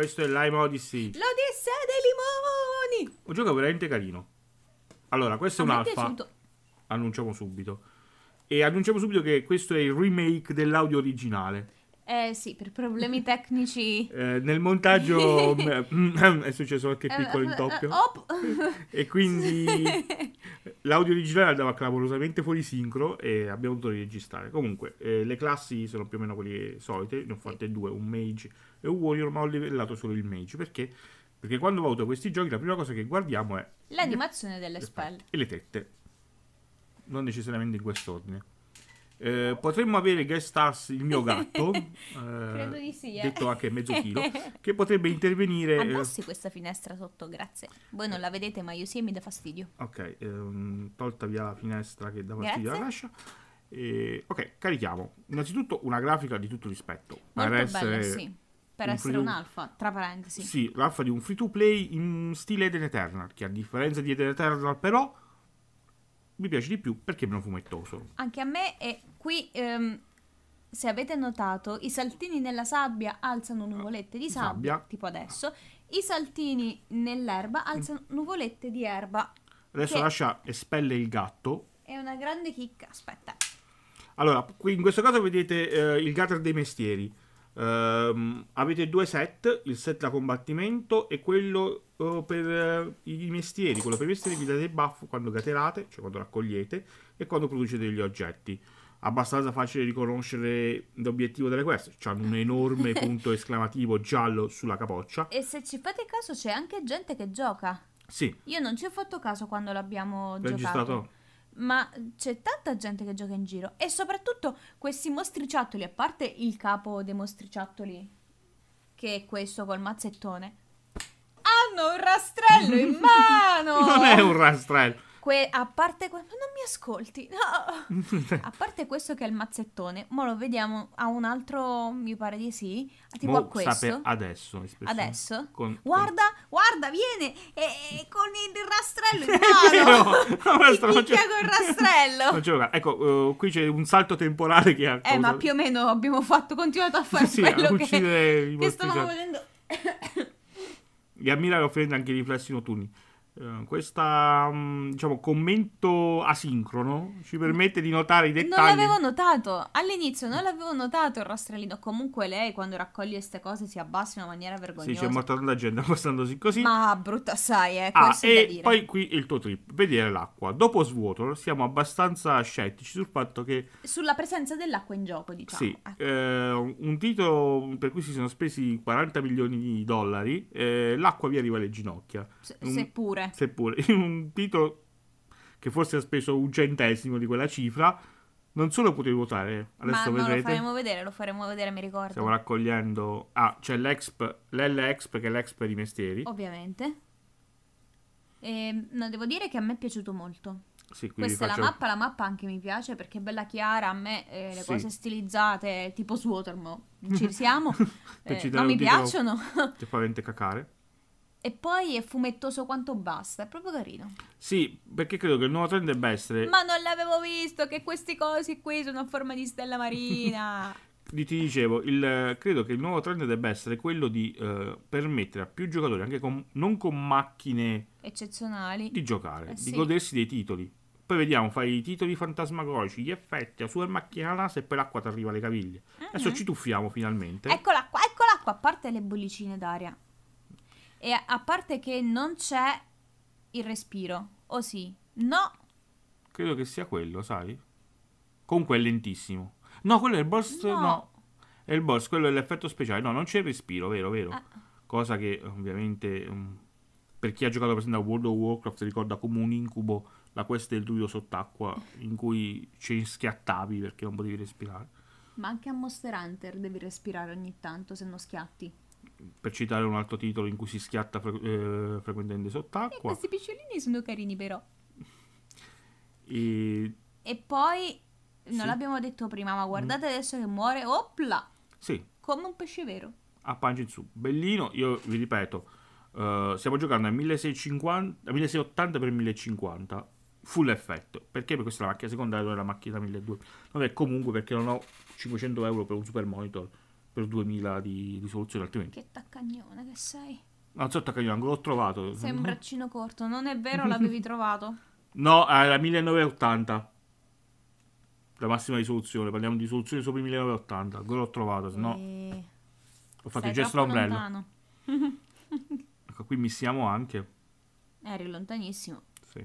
Questo è Lime Odyssey. L'Odissea dei limoni! Un gioco veramente carino. Allora, questo è un alfa. Annunciamo subito. E annunciamo subito che questo è il remake dell'audio originale. Eh sì, per problemi tecnici. Eh, nel montaggio mm, è successo qualche eh, piccolo eh, intoppio. Eh, e quindi l'audio digitale andava clamorosamente fuori sincro e abbiamo dovuto registrare. Comunque, eh, le classi sono più o meno quelle solite, ne ho fatte sì. due, un mage e un warrior, ma ho livellato solo il mage perché perché quando valuto questi giochi la prima cosa che guardiamo è l'animazione le, delle spelle e le tette. Non necessariamente in quest'ordine. Eh, potremmo avere guest stars il mio gatto, eh, Credo di sì, eh. detto anche mezzo chilo, che potrebbe intervenire. Abbassi eh, questa finestra sotto, grazie. Voi non la vedete, ma io sì e mi dà fastidio. Ok, ehm, tolta via la finestra che dà fastidio alla lascia. E, ok, carichiamo. Innanzitutto una grafica di tutto rispetto. Molto per essere... Bello, sì per un essere un alfa, tra parentesi. Sì, l'alfa di un free to play in stile Eden Eternal, che a differenza di Eden Eternal però mi piace di più perché è meno fumettoso. Anche a me e qui... Ehm, se avete notato, i saltini nella sabbia alzano nuvolette ah, di sabbia, sabbia. tipo adesso, i saltini nell'erba alzano nuvolette di erba. Adesso lascia espelle il gatto. È una grande chicca, aspetta. Allora, qui in questo caso vedete eh, il gatto dei mestieri. Um, avete due set, il set da combattimento e quello uh, per uh, i mestieri. Quello per i mestieri vi date il buff quando caterate, cioè quando raccogliete, e quando producete degli oggetti. Abbastanza facile riconoscere l'obiettivo delle quest. C'hanno un enorme punto esclamativo giallo sulla capoccia. E se ci fate caso c'è anche gente che gioca. Sì. Io non ci ho fatto caso quando l'abbiamo Registrato. giocato ma c'è tanta gente che gioca in giro e soprattutto questi mostriciattoli, a parte il capo dei mostriciattoli, che è questo col mazzettone, hanno un rastrello in mano! non è un rastrello! Que- a parte que- non mi ascolti, no. a parte questo che è il mazzettone, ma lo vediamo a un altro, mi pare di sì, tipo Mo a questo. Sape adesso. Adesso? Con, guarda, con... guarda, viene e, e, con il rastrello in mano. no, no, no, picchia col rastrello. Gioca. Ecco, uh, qui c'è un salto temporale che ha Eh, ma più o meno abbiamo fatto, continuato a fare sì, quello che, che stavamo esatto. volendo. Gli ammira offrendo anche i riflessi notturni. Eh, questo mm, diciamo, commento asincrono ci permette di notare i dettagli. Non l'avevo notato all'inizio, non l'avevo notato il rastrellino. Comunque, lei quando raccoglie queste cose si abbassa in una maniera vergognosa. Sì, c'è morta tanta gente abbassandosi così. Ma brutta, sai, eh, ah, E poi qui il tuo trip: vedere l'acqua. Dopo svuoto, siamo abbastanza scettici sul fatto che. Sulla presenza dell'acqua in gioco, diciamo. Sì, ecco. eh, un titolo per cui si sono spesi 40 milioni di dollari, eh, l'acqua vi arriva alle ginocchia. Se, un... Seppure Seppure. Seppure. In un titolo che forse ha speso un centesimo di quella cifra, non solo potevi votare, adesso Ma vedrete. lo faremo vedere, lo faremo vedere, mi ricordo. Stiamo raccogliendo... Ah, c'è l'Exp, l'Lexp che è l'Exp di Mestieri. Ovviamente. E, ehm, no, devo dire che a me è piaciuto molto. Sì, Questa faccio... è la mappa, la mappa anche mi piace perché è bella chiara, a me eh, le sì. cose stilizzate tipo Swatermo, ci siamo, eh, non mi titolo... piacciono. Ti fa cacare. E poi è fumettoso quanto basta, è proprio carino. Sì, perché credo che il nuovo trend debba essere... Ma non l'avevo visto, che questi cosi qui sono a forma di stella marina. ti dicevo, il, credo che il nuovo trend debba essere quello di eh, permettere a più giocatori, anche con, non con macchine eccezionali, di giocare, eh, di sì. godersi dei titoli. Poi vediamo, fai i titoli fantasmagorici, gli effetti, la super macchina laser e poi l'acqua ti arriva alle caviglie. Mm-hmm. Adesso ah. ci tuffiamo finalmente. Eccola qua, eccola qua, a parte le bollicine d'aria. E a parte che non c'è il respiro, o oh sì? No! Credo che sia quello, sai? Comunque è lentissimo. No, quello è il boss, no. no. È il boss, quello è l'effetto speciale. No, non c'è il respiro, vero, vero. Ah. Cosa che ovviamente... Um, per chi ha giocato per esempio a World of Warcraft ricorda come un incubo la quest del druido sott'acqua in cui ci schiattavi perché non potevi respirare. Ma anche a Monster Hunter devi respirare ogni tanto se non schiatti per citare un altro titolo in cui si schiatta fre- eh, frequentemente sott'acqua. E eh, questi picciolini sono carini però. E, e poi, non sì. l'abbiamo detto prima, ma mm. guardate mm. adesso che muore, opla! Sì. Come un pesce vero. A pancia in su. Bellino, io vi ripeto, uh, stiamo giocando a 1650, 1680x1050, full effetto. Perché? questa è la macchina secondaria, è la macchina 1200. non è comunque perché non ho 500 euro per un super monitor per 2000 di risoluzione, altrimenti. Che taccagnone che sei. non so taccagnone, l'ho trovato. Sei un braccino corto, non è vero l'avevi trovato? No, era 1980. La massima risoluzione, parliamo di soluzioni sopra i 1980, ancora l'ho trovato, se no... E... Eh, ho fatto il gesto l'ombrello. ecco, qui missiamo anche. Eri lontanissimo. Sì.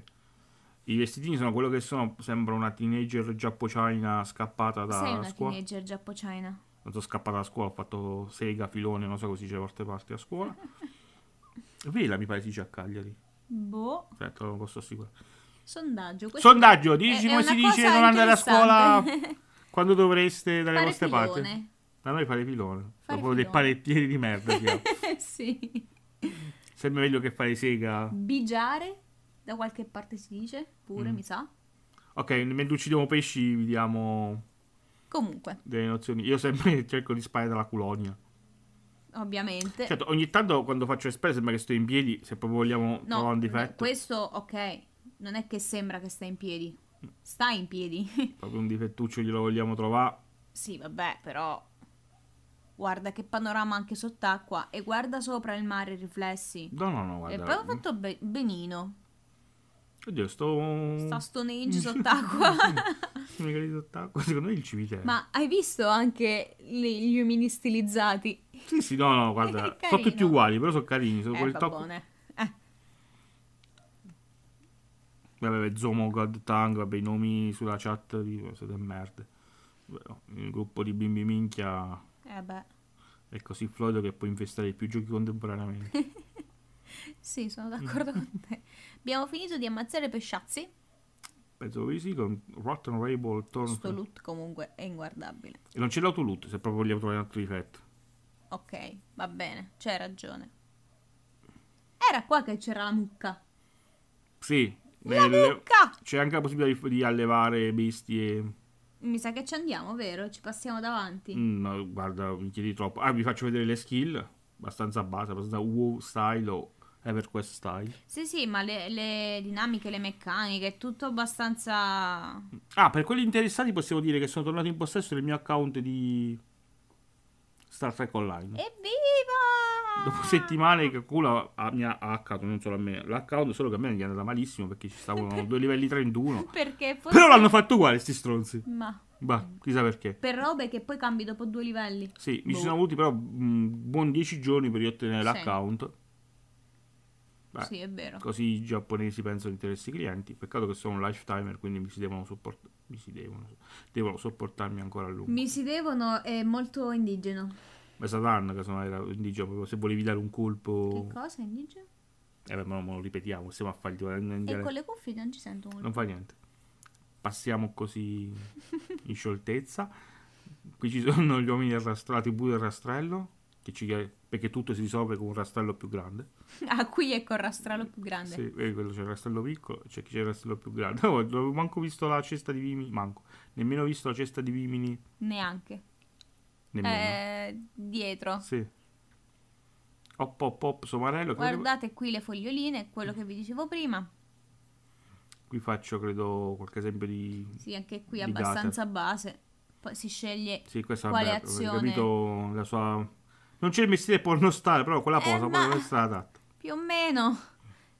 I vestitini sono quello che sono, sembra una teenager giappo-china scappata da scuola. Sei una scuola. teenager giappo-china non sono scappato da scuola, ho fatto sega, filone, non so cosa si dice da qualche parte a scuola. Vela mi pare si dice a Cagliari. Boh. Aspetta, non posso assicurare. Sondaggio. Sondaggio, dici come si dice non andare a scuola quando dovreste dalle fare vostre filone. parti. Da noi fare pilone. Fare Dopo dei palettieri di merda. sì. Sembra meglio che fare sega. Bigiare, da qualche parte si dice, pure, mm. mi sa. Ok, mentre uccidiamo pesci, vediamo... Comunque. Delle nozioni. Io sempre cerco di sparare dalla colonia. Ovviamente. Certo, ogni tanto quando faccio le spalle sembra che sto in piedi, se proprio vogliamo no, un difetto. Questo, ok, non è che sembra che stai in piedi. Stai in piedi. proprio un difettuccio glielo vogliamo trovare. Sì, vabbè, però guarda che panorama anche sott'acqua e guarda sopra il mare i riflessi. No, no, no, guarda. E poi ho fatto be- benino. Oddio, sto... Sta Stone Age sott'acqua. Magari sott'acqua, secondo me il cimitero. Ma hai visto anche li, gli uomini stilizzati? Sì, sì, no, no, guarda, sono tutti uguali, però sono carini, sono eh, quel tocco... Eh. Vabbè, vabbè, Zomo, God Tang, vabbè, i nomi sulla chat di... siete merda. Il gruppo di bimbi minchia... Eh beh. È così Floyd che può infestare i più giochi contemporaneamente. Sì, sono mm. d'accordo con te. Abbiamo finito di ammazzare pesciazzi. Penso di sì, con Rotten Rabble Torn. Questo loot comunque è inguardabile. E non c'è l'autoloot, se proprio vogliamo trovare un altro difetto. Ok, va bene, c'hai ragione. Era qua che c'era la mucca. Sì. La nelle... mucca! C'è anche la possibilità di, di allevare bestie mi sa che ci andiamo, vero? Ci passiamo davanti. Mm, no, guarda, mi chiedi troppo. Ah, vi faccio vedere le skill. Abbastanza base, abbastanza wow style o è per questo style. Sì, sì, ma le, le, dinamiche, le meccaniche, è tutto abbastanza... Ah, per quelli interessati possiamo dire che sono tornato in possesso del mio account di Star Trek Online. Evviva! Dopo settimane che culo a, mi ha hackato, non solo a me, l'account, solo che a me è andata malissimo perché ci stavano due livelli 31. Perché forse... Però l'hanno fatto uguale, sti stronzi. Ma... Bah, chissà perché. Per robe che poi cambi dopo due livelli. Sì, boh. mi sono avuti però mh, buon dieci giorni per riottenere sì. l'account. Beh, sì, è vero. Così i giapponesi pensano di tenersi i clienti. Peccato che sono un lifetimer, quindi mi si devono sopportare. Mi si devono, devono sopportarmi ancora a lungo. Mi si devono è molto indigeno. Ma Satan, che sono era indigeno, se volevi dare un colpo. Che cosa indigeno? Eh beh, ma non lo ripetiamo, stiamo a fargli. E con le cuffie non ci sento molto. Non fa niente. Passiamo così in scioltezza. Qui ci sono gli uomini arrastrati, pure il rastrello, che ci perché tutto si risolve con un rastrello più grande. Ah, qui è col rastrello più grande. Sì, eh, quello c'è il rastrello piccolo, c'è chi c'è il rastrello più grande. No, non avevo manco visto la cesta di Vimini, manco. Nemmeno visto la cesta di Vimini. Neanche. Nemmeno. Eh, dietro. Sì. Hop hop hop somarello. Guardate credo... qui le foglioline, quello che vi dicevo prima. Qui faccio credo qualche esempio di... Sì, anche qui abbastanza date. base. Poi si sceglie sì, questa, quale vabbè, azione. Ho capito la sua non c'è il mestiere pornostare, però quella eh, posa eh, ma... essere stata. Più o meno.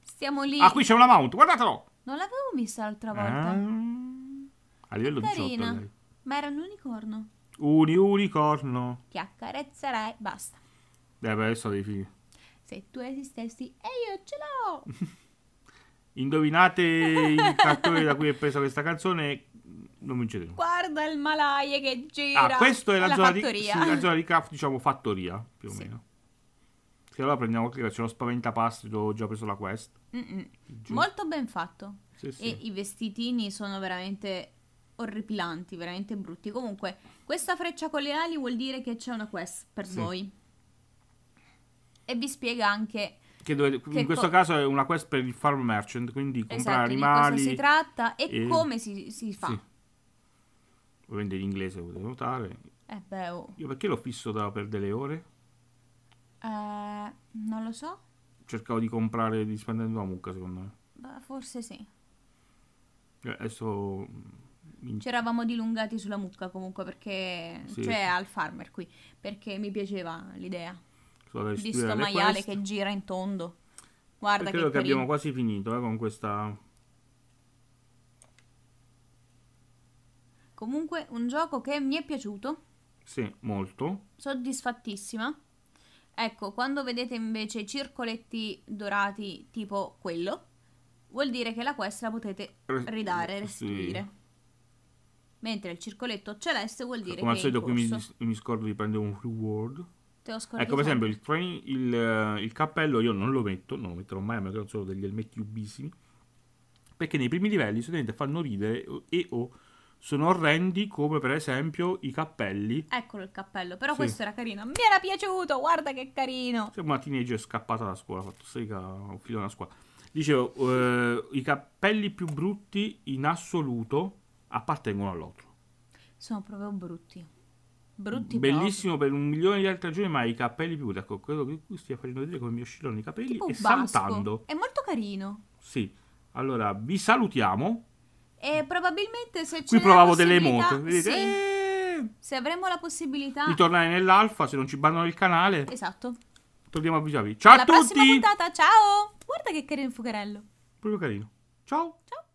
Stiamo lì. Ah, qui c'è una mount, guardatelo! Non l'avevo vista l'altra volta. Ah, a livello di 18 Ma era un unicorno. Un unicorno. Ti accarezzerai, basta. Eh beh, adesso devi finire. Se tu esistessi e io ce l'ho! Indovinate il cartone da cui è presa questa canzone, non vincete nulla guarda il malaie che gira. Ah, questa è la, zona fattoria. di, sì, la zona di craft, diciamo fattoria, più o sì. meno. Che allora prendiamo, c'è lo spaventapasti, ho già preso la quest. Molto ben fatto. Sì, sì. E i vestitini sono veramente orripilanti, veramente brutti. Comunque, questa freccia con le ali vuol dire che c'è una quest per sì. voi. E vi spiega anche... Che dovete, che in questo caso è una quest per il farm merchant, quindi esatto, animali... di cosa si tratta e, e... come si, si fa. Sì. Ovviamente in inglese potete notare. Eh beh, oh. Io perché l'ho fisso da, per delle ore? Eh, non lo so. Cercavo di comprare di spendendo la mucca, secondo me. Beh, forse sì. Eh, adesso... Mm, in... Ci eravamo dilungati sulla mucca comunque perché... Sì. Cioè al farmer qui, perché mi piaceva l'idea. So, di sto maiale quest. che gira in tondo. Guarda perché che credo che abbiamo quasi finito eh, con questa Comunque un gioco che mi è piaciuto. Sì, molto. Soddisfattissima. Ecco, quando vedete invece circoletti dorati tipo quello, vuol dire che la quest la potete ridare, restituire. Sì. Mentre il circoletto celeste vuol dire Come che. Come al solito, qui mi, mi, scordo di prendere un reward. Te lo scordi. Ecco, per esempio, il, train, il, eh, il, cappello io non lo metto, non lo metterò mai a meno che non sono degli elmetti ubissimi. Perché nei primi livelli solitamente fanno ridere e o sono orrendi come per esempio i cappelli. Eccolo il cappello, però sì. questo era carino. Mi era piaciuto, guarda che carino. Sembra una teenager scappata da scuola, fatto sega, un figlio da scuola. Dicevo, eh, i cappelli più brutti in assoluto appartengono all'otro. Sono proprio brutti. Brutti Bellissimo proprio. per un milione di altre ragioni, ma i cappelli più brutti. Ecco, quello che qui stia facendo vedere come mi oscillano i capelli tipo e basco. saltando. È molto carino. Sì. Allora, vi salutiamo. E mm. probabilmente se Qui provavo delle emote. Vedete? Sì. Eh. Se avremo la possibilità. di tornare nell'alfa se non ci bannano il canale. Esatto. Torniamo a vis Ciao Alla a prossima tutti! puntata, ciao! Guarda che carino il fuocherello. Proprio carino. Ciao! Ciao!